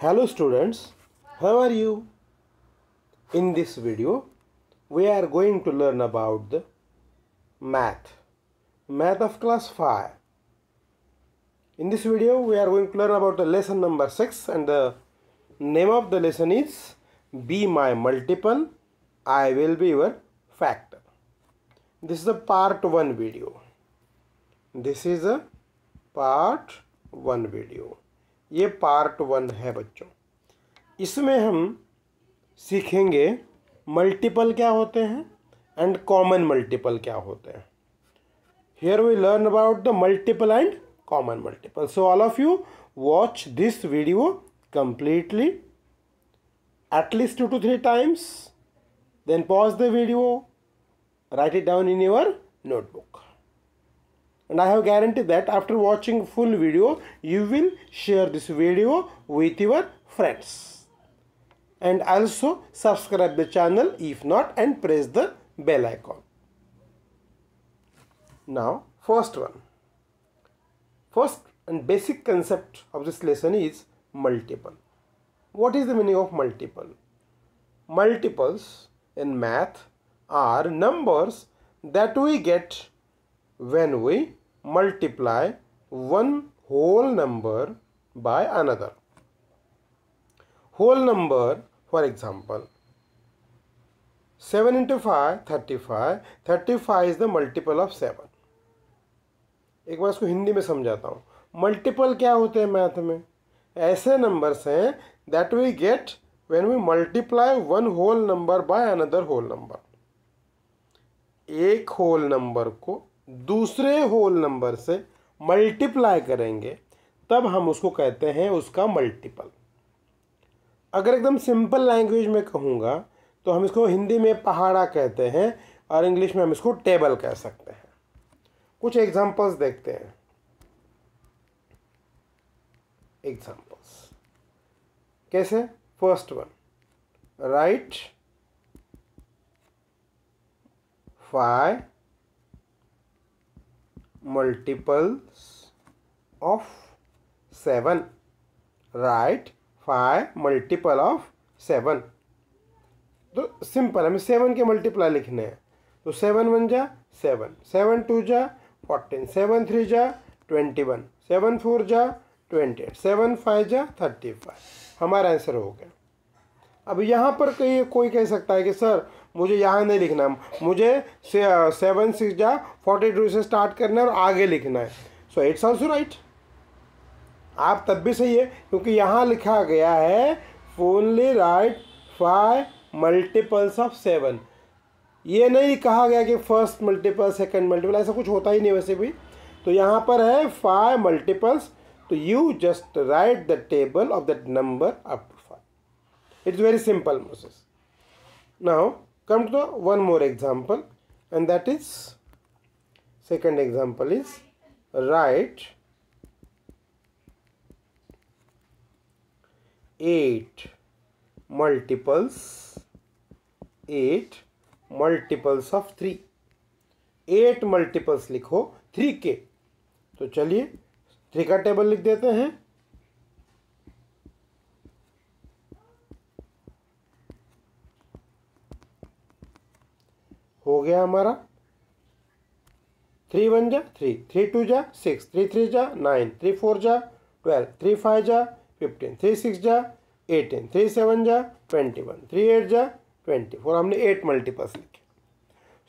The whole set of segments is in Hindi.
Hello students, how are you? In this video, we are going to learn about the math, math of class 5. In this video, we are going to learn about the lesson number 6 and the name of the lesson is Be My Multiple, I Will Be Your Factor. This is a part 1 video. This is a part 1 video. ये पार्ट वन है बच्चों इसमें हम सीखेंगे मल्टीपल क्या होते हैं एंड कॉमन मल्टीपल क्या होते हैं here we learn about the multiple and common multiple so all of you watch this video completely at least two to three times then pause the video write it down in your notebook and I have guaranteed that after watching full video you will share this video with your friends and also subscribe the channel if not and press the bell icon. Now first one. First and basic concept of this lesson is multiple. What is the meaning of multiple? Multiples in math are numbers that we get when we multiply one whole number by another. Whole number, for example, 7 into 5, 35. 35 is the multiple of 7. एक बार इसको हिंदी में समझाता हूँ मल्टीपल क्या होते हैं मैथ में ऐसे नंबर्स हैं that we get when we multiply one whole number by another whole number एक होल नंबर को दूसरे होल नंबर से मल्टीप्लाई करेंगे तब हम उसको कहते हैं उसका मल्टीपल अगर एकदम सिंपल लैंग्वेज में कहूँगा तो हम इसको हिंदी में पहाड़ा कहते हैं और इंग्लिश में हम इसको टेबल कह सकते हैं कुछ एग्जांपल्स देखते हैं एग्जांपल्स कैसे first one write five multiples of seven write five multiple of seven तो सिंपल हमें सेवन के मल्टीप्लाई लिखने हैं तो सेवन वन जा सेवन सेवन टू जा फोर्टीन सेवन थ्री जा ट्वेंटी वन सेवन फोर जा ट्वेंटी एट सेवन फाइव जा थर्टी फाइव हमारा आंसर हो गया अब यहाँ पर कहीं कोई कह सकता है कि सर मुझे यहाँ नहीं लिखना मुझे से, सेवन सिक्स या फोर्टी टू से स्टार्ट करना है और आगे लिखना है सो इट्स ऑल्सो राइट आप तब भी सही है क्योंकि यहाँ लिखा गया है only write five multiples of seven ये नहीं कहा गया कि फर्स्ट मल्टीपल सेकंड मल्टीपल ऐसा कुछ होता ही नहीं वैसे भी तो यहाँ पर है फाइव मल्टीपल्स तो you just write the table of that number up It's very simple process Now come to the one more example and that is second example is write 8 multiples 8 multiples of three eight multiples लिखो थ्री के तो चलिए थ्री का टेबल लिख देते हैं हो गया हमारा थ्री वन जा थ्री थ्री टू जा सिक्स थ्री थ्री जा नाइन थ्री फोर जा ट्वेल्व थ्री फाइव जा फिफ्टीन थ्री सिक्स जा एटीन थ्री सेवन जा ट्वेंटी वन थ्री एट जा ट्वेंटी फोर हमने एट मल्टीपल्स लिखे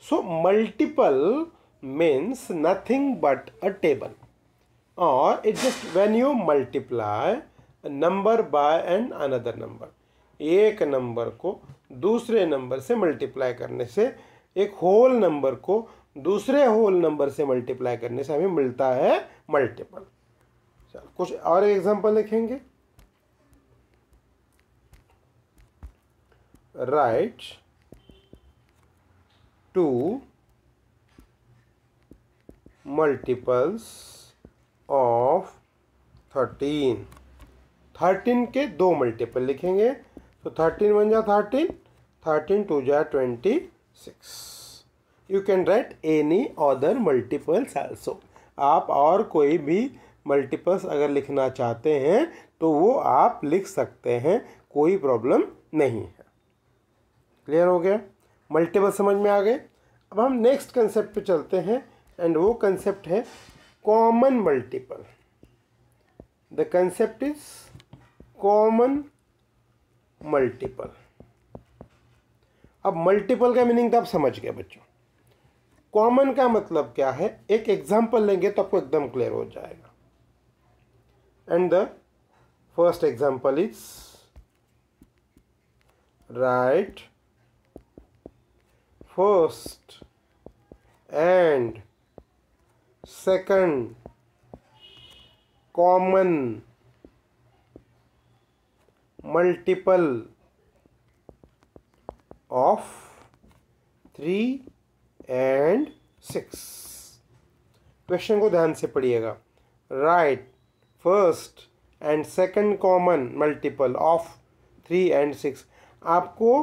so multiple means nothing but a table और it just when you multiply number by and another number एक नंबर को दूसरे नंबर से मल्टीप्लाई करने से एक होल नंबर को दूसरे होल नंबर से मल्टीप्लाई करने से हमें मिलता है मल्टीपल चलो कुछ और एग्जांपल लिखेंगे write two multiples of thirteen thirteen के दो मल्टीपल लिखेंगे तो थर्टीन वन जा थर्टीन थर्टीन टू जा twenty six you can write any other multiples also आप और कोई भी मल्टीपल्स अगर लिखना चाहते हैं तो वो आप लिख सकते हैं कोई प्रॉब्लम नहीं है क्लियर हो गया मल्टीपल समझ में आ गए अब हम नेक्स्ट कंसेप्ट पे चलते हैं एंड वो कंसेप्ट है common multiple the concept is common multiple अब मल्टीपल का मीनिंग तो आप समझ गए बच्चों कॉमन का मतलब क्या है एक एग्जाम्पल लेंगे तो आपको एकदम क्लियर हो जाएगा and the first example is write first and second common multiple of 3 and 6 question को ध्यान से पढ़िएगा write first and second common multiple of three and six आपको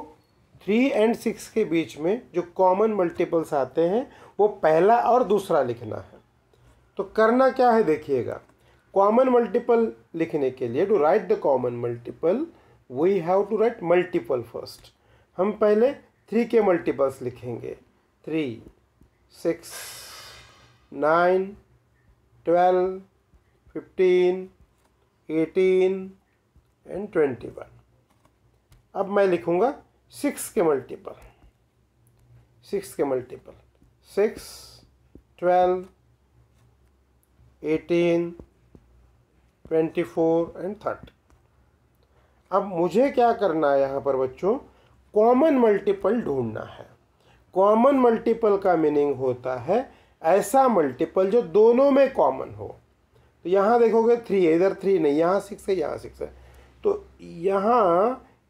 थ्री एंड सिक्स के बीच में जो कॉमन मल्टीपल्स आते हैं वो पहला और दूसरा लिखना है तो करना क्या है देखिएगा कॉमन मल्टीपल लिखने के लिए to write the common multiple we have to write multiple first हम पहले थ्री के मल्टीपल्स लिखेंगे three six nine twelve fifteen eighteen and twenty one अब मैं लिखूँगा सिक्स के मल्टीपल सिक्स के multiple six twelve eighteen twenty four and thirty अब मुझे क्या करना है यहाँ पर बच्चों कॉमन मल्टीपल ढूंढना है कॉमन मल्टीपल का मीनिंग होता है ऐसा मल्टीपल जो दोनों में कॉमन हो तो यहाँ देखोगे थ्री है इधर थ्री नहीं यहाँ सिक्स है यहाँ सिक्स है तो यहाँ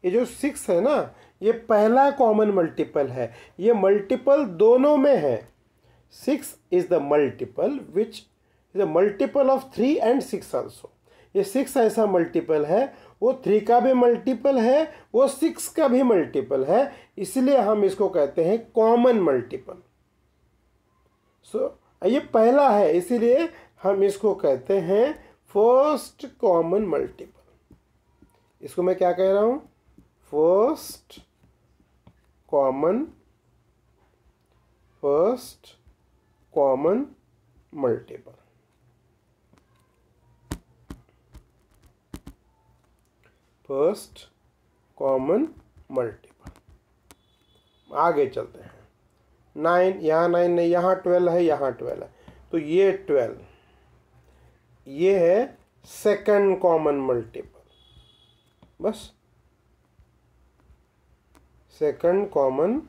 ये जो सिक्स है ना ये पहला कॉमन मल्टीपल है ये मल्टीपल दोनों में है six is the multiple which is the multiple of three and six also ये सिक्स ऐसा मल्टीपल है वो थ्री का भी मल्टीपल है वो सिक्स का भी मल्टीपल है इसलिए हम इसको कहते हैं कॉमन मल्टीपल सो ये पहला है इसीलिए हम इसको कहते हैं फर्स्ट कॉमन मल्टीपल इसको मैं क्या कह रहा हूँ first common first common multiple first common multiple आगे चलते हैं नाइन यहाँ नाइन नहीं यहाँ ट्वेल्व है यहाँ ट्वेल्व है तो ये ट्वेल्व ये है सेकंड कॉमन मल्टीपल बस सेकंड कॉमन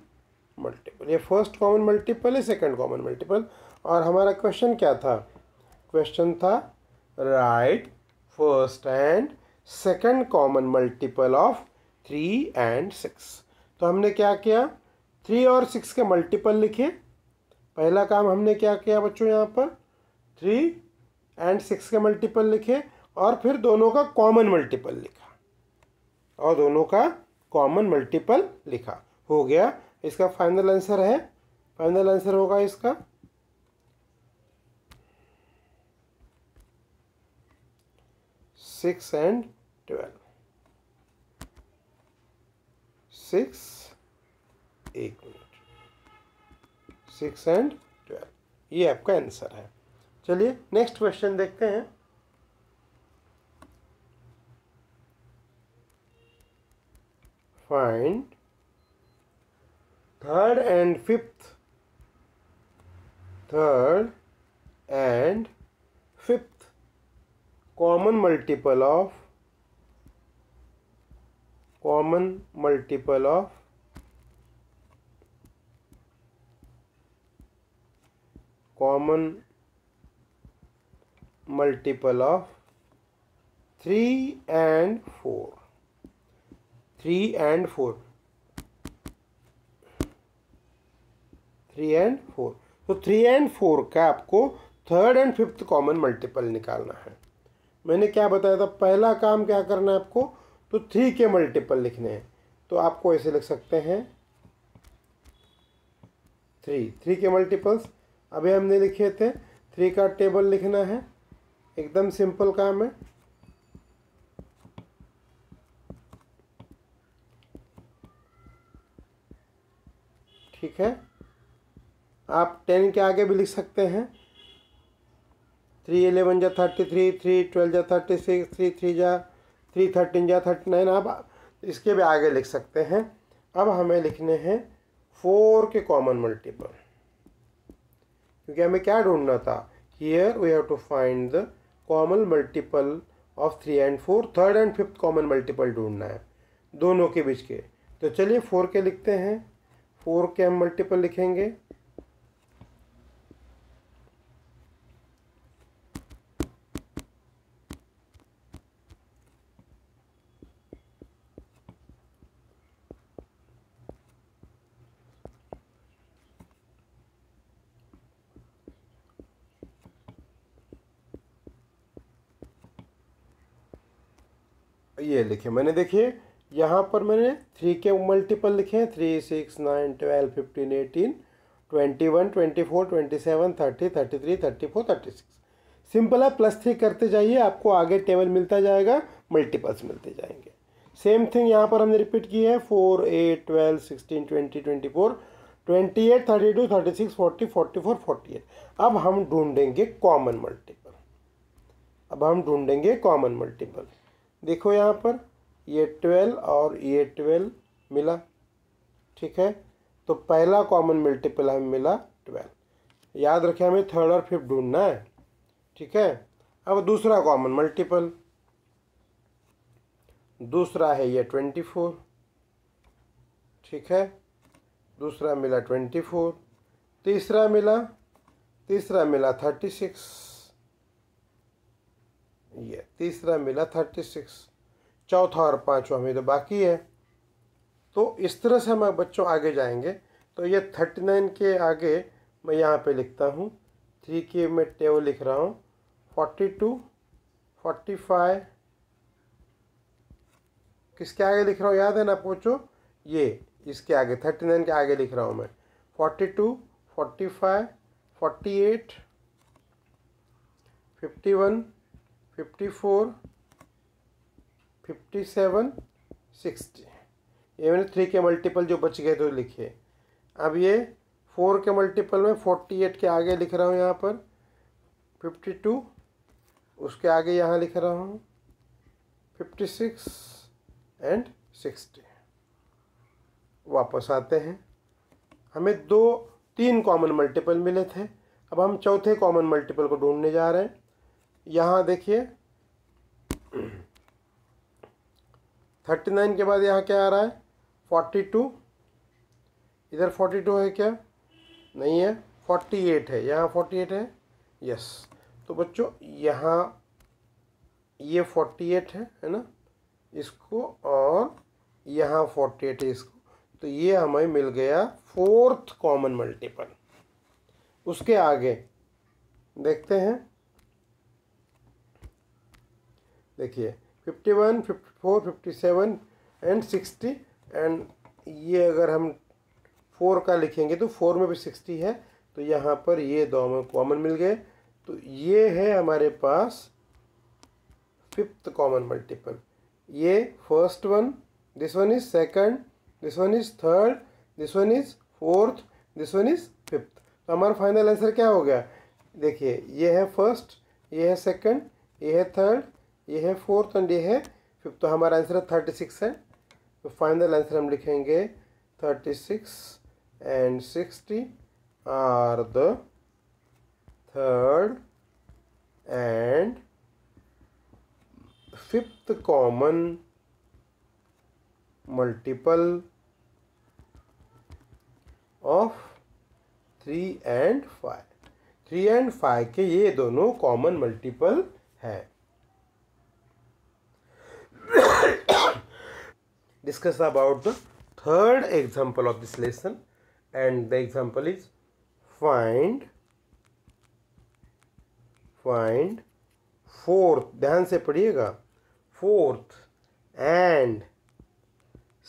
मल्टीपल ये फर्स्ट कॉमन मल्टीपल है सेकंड कॉमन मल्टीपल और हमारा क्वेश्चन क्या था क्वेश्चन था write first and second common multiple of three and six तो हमने क्या किया थ्री और सिक्स के मल्टीपल लिखे पहला काम हमने क्या किया बच्चों यहाँ पर थ्री एंड सिक्स के मल्टीपल लिखे और फिर दोनों का कॉमन मल्टीपल लिखा और दोनों का कॉमन मल्टीपल लिखा हो गया इसका फाइनल आंसर है फाइनल आंसर होगा इसका सिक्स एंड ट्वेल्व सिक्स एक मिनट सिक्स एंड ट्वेल्व ये आपका आंसर है चलिए नेक्स्ट क्वेश्चन देखते हैं find third and fifth third and fifth common multiple of common multiple of common multiple of three and four three and four three and four तो थ्री एंड फोर का आपको third and fifth common multiple निकालना है मैंने क्या बताया था पहला काम क्या करना है आपको तो थ्री के मल्टीपल लिखने हैं तो आपको ऐसे लिख सकते हैं थ्री थ्री के मल्टीपल्स अभी हमने लिखे थे थ्री का टेबल लिखना है एकदम सिंपल काम है ठीक है आप टेन के आगे भी लिख सकते हैं थ्री एलेवन जा थर्टी थ्री थ्री ट्वेल्व जा थर्टी सिक्स थ्री थ्री जा थ्री थर्टीन या थर्टी नाइन आप इसके भी आगे लिख सकते हैं अब हमें लिखने हैं फोर के कॉमन मल्टीपल क्योंकि हमें क्या ढूंढना था here we have to find the common multiple of three and four third and fifth common multiple ढूंढना है दोनों के बीच के तो चलिए फोर के लिखते हैं फोर के हम मल्टीपल लिखेंगे ये लिखे मैंने देखिए यहाँ पर मैंने थ्री के मल्टीपल लिखे हैं three six nine twelve fifteen eighteen twenty one twenty four twenty seven thirty thirty three thirty four thirty six simple है प्लस थ्री करते जाइए आपको आगे टेबल मिलता जाएगा मल्टीपल्स मिलते जाएंगे सेम थिंग यहाँ पर हमने रिपीट की है four eight twelve sixteen twenty twenty four twenty eight thirty two thirty six forty forty four forty eight अब हम ढूंढेंगे कॉमन मल्टीपल अब हम ढूंढेंगे कॉमन मल्टीपल देखो यहाँ पर ये ट्वेल्व और ये ट्वेल्व मिला ठीक है तो पहला कॉमन मल्टीपल हमें मिला ट्वेल्व याद रखें हमें थर्ड और फिफ्थ ढूंढना है ठीक है अब दूसरा कॉमन मल्टीपल दूसरा है ये ट्वेंटी फोर ठीक है दूसरा मिला ट्वेंटी फोर तीसरा मिला तीसरा मिला थर्टी सिक्स ये तीसरा मिला थर्टी सिक्स चौथा और पाँचवा में तो बाकी है तो इस तरह से हम बच्चों आगे जाएंगे तो ये थर्टी नाइन के आगे मैं यहाँ पे लिखता हूँ थ्री के में टेव लिख रहा हूँ फोर्टी टू फोर्टी फाइव किसके आगे लिख रहा हूँ याद है ना पूछो ये इसके आगे थर्टी नाइन के आगे लिख रहा हूँ मैं forty two forty five forty eight fifty one fifty four fifty seven sixty ये मैंने थ्री के मल्टीपल जो बच गए तो लिखे अब ये फोर के मल्टीपल में फोर्टी एट के आगे लिख रहा हूँ यहाँ पर फिफ्टी टू उसके आगे यहाँ लिख रहा हूँ फिफ्टी सिक्स एंड सिक्सटी वापस आते हैं हमें दो तीन कॉमन मल्टीपल मिले थे अब हम चौथे कॉमन मल्टीपल को ढूंढने जा रहे हैं यहाँ देखिए थर्टी नाइन के बाद यहाँ क्या आ रहा है फोर्टी टू इधर फोर्टी टू है क्या नहीं है फोर्टी एट है यहाँ फोर्टी एट है यस तो बच्चों यहाँ ये फोर्टी एट है है ना इसको और यहाँ फोर्टी एट है इसको तो ये हमें मिल गया फोर्थ कॉमन मल्टीपल उसके आगे देखते हैं देखिए fifty one fifty four fifty seven and sixty and ये अगर हम फोर का लिखेंगे तो फोर में भी सिक्सटी है तो यहाँ पर ये दो में कॉमन मिल गए तो ये है हमारे पास फिफ्थ कॉमन मल्टीपल ये first one this one is second this one is third this one is fourth this one is fifth तो हमारा फाइनल आंसर क्या हो गया देखिए ये है फर्स्ट ये है सेकंड ये है थर्ड ये है फोर्थ एंड ये है फिफ्थ तो हमारा आंसर है थर्टी सिक्स है तो फाइनल आंसर हम लिखेंगे thirty six and sixty are the third and fifth common multiple of three and five three and five के ये दोनों कॉमन मल्टीपल हैं discuss about the third example of this lesson and the example is find find fourth ध्यान से पढ़िएगा fourth and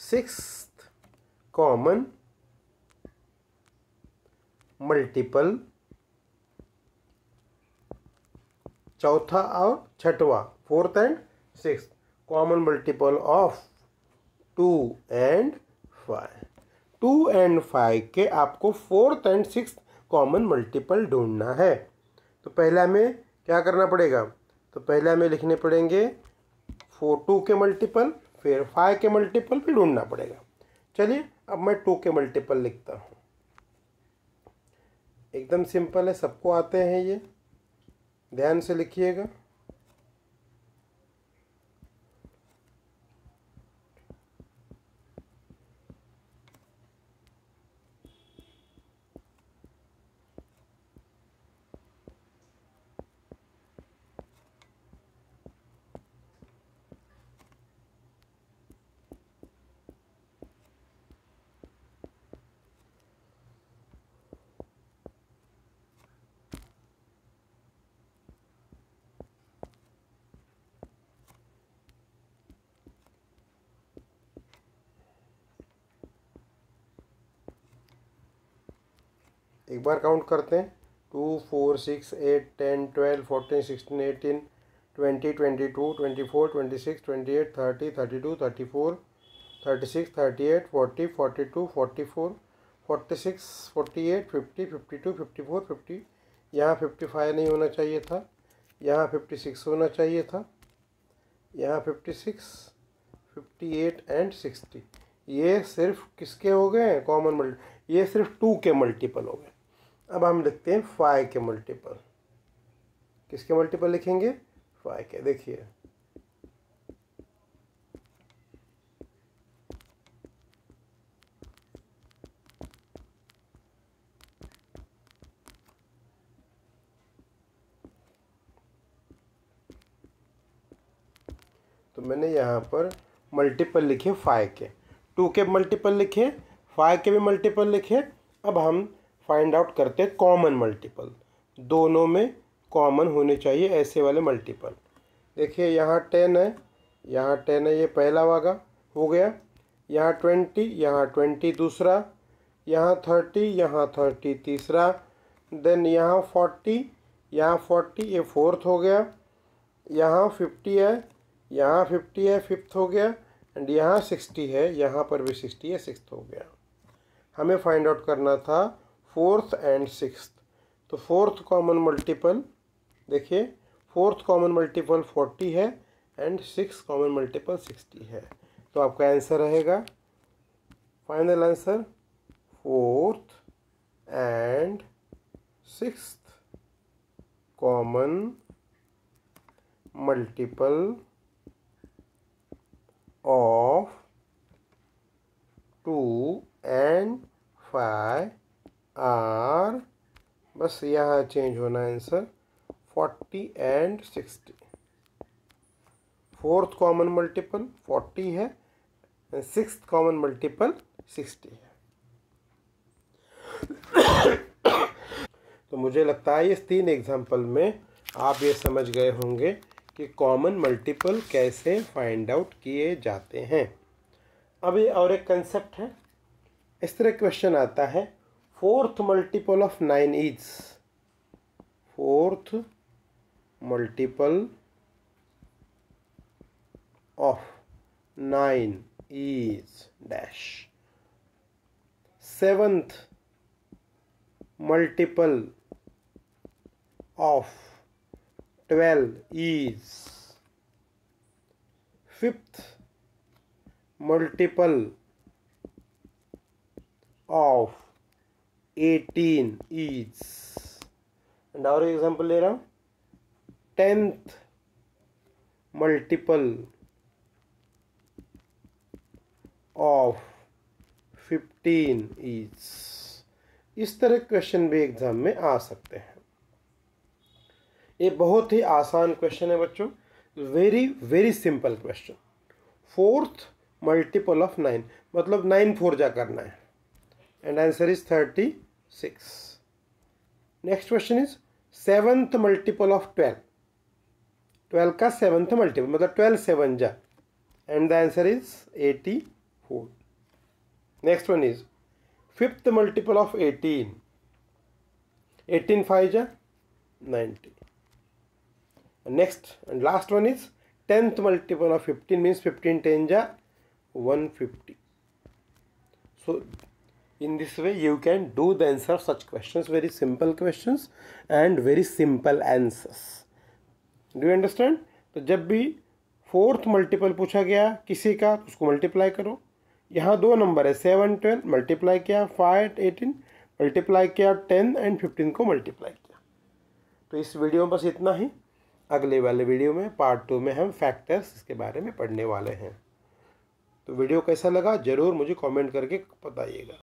sixth common multiple चौथा और छठवा fourth and six common multiple of two and five two and five के आपको fourth and six common multiple ढूंढना है तो पहला में क्या करना पड़ेगा तो पहला में लिखने पड़ेंगे फोर टू के मल्टीपल फिर फाइव के मल्टीपल फिर ढूंढना पड़ेगा चलिए अब मैं टू के मल्टीपल लिखता हूँ एकदम सिंपल है सबको आते हैं ये ध्यान से लिखिएगा एक बार काउंट करते हैं two four six eight ten twelve fourteen sixteen eighteen twenty twenty two twenty four twenty six twenty eight thirty thirty two thirty four thirty six thirty eight forty forty two forty four forty six forty eight fifty fifty two fifty four fifty यहाँ फिफ्टी फाइव नहीं होना चाहिए था यहाँ फिफ्टी सिक्स होना चाहिए था यहाँ fifty six fifty eight and sixty ये सिर्फ किसके हो गए कॉमन मल्टी ये सिर्फ टू के मल्टीपल हो गए अब हम लिखते हैं फाइव के मल्टीपल किसके मल्टीपल लिखेंगे फाइव के देखिए तो मैंने यहाँ पर मल्टीपल लिखे फाइव के टू के मल्टीपल लिखे फाइव के भी मल्टीपल लिखे अब हम फाइंड आउट करते हैं कॉमन मल्टीपल दोनों में कॉमन होने चाहिए ऐसे वाले मल्टीपल देखिए यहाँ टेन है यहाँ टेन है ये पहला वागा हो गया यहाँ ट्वेंटी यहाँ ट्वेंटी दूसरा यहाँ थर्टी यहाँ थर्टी तीसरा देन यहाँ फोर्टी यहाँ फोर्टी ये फोर्थ हो गया यहाँ फिफ्टी है यहाँ फिफ्टी है फिफ्थ हो गया एंड यहाँ सिक्सटी है यहाँ पर भी सिक्सटी है सिक्स हो गया हमें फाइंड आउट करना था फोर्थ एंड सिक्स तो फोर्थ कॉमन मल्टीपल देखिए फोर्थ कॉमन मल्टीपल फोर्टी है and six common multiple sixty है तो आपका आंसर रहेगा final answer fourth and six common multiple बस यह चेंज होना है answer forty and sixty fourth common multiple forty है सिक्स कॉमन मल्टीपल सिक्सटी है तो मुझे लगता है इस तीन एग्जाम्पल में आप ये समझ गए होंगे कि कॉमन मल्टीपल कैसे फाइंड आउट किए जाते हैं अब ये और एक कंसेप्ट है इस तरह क्वेश्चन आता है fourth multiple of 9 is fourth multiple of 9 is dash seventh multiple of 12 is fifth multiple of eighteen each and और एग्जाम्पल ले रहा हूँ tenth multiple of fifteen each इस तरह क्वेश्चन भी एग्ज़ाम में आ सकते हैं ये बहुत ही आसान क्वेश्चन है बच्चों very very simple question fourth multiple of nine मतलब नाइन फोर जा करना है and answer is thirty 6. Next question is seventh multiple of twelve twelve का सेवन्थ मल्टीपल मतलब ट्वेल्व सेवन जा and the answer is eighty four next one is fifth multiple of eighteen eighteen five जा ninety next and last one is tenth multiple of fifteen means fifteen ten जा one fifty so in this way you can do the answer of such questions very simple questions and very simple answers do you understand तो जब भी फोर्थ मल्टीपल पूछा गया किसी का तो उसको मल्टीप्लाई करो यहाँ दो नंबर है सेवन ट्वेल्व मल्टीप्लाई किया फाइव एटीन मल्टीप्लाई किया टेन एंड फिफ्टीन को मल्टीप्लाई किया तो इस वीडियो में बस इतना ही अगले वाले वीडियो में पार्ट टू में हम फैक्टर्स इसके बारे में पढ़ने वाले हैं तो वीडियो कैसा लगा ज़रूर मुझे कमेंट करके बताइएगा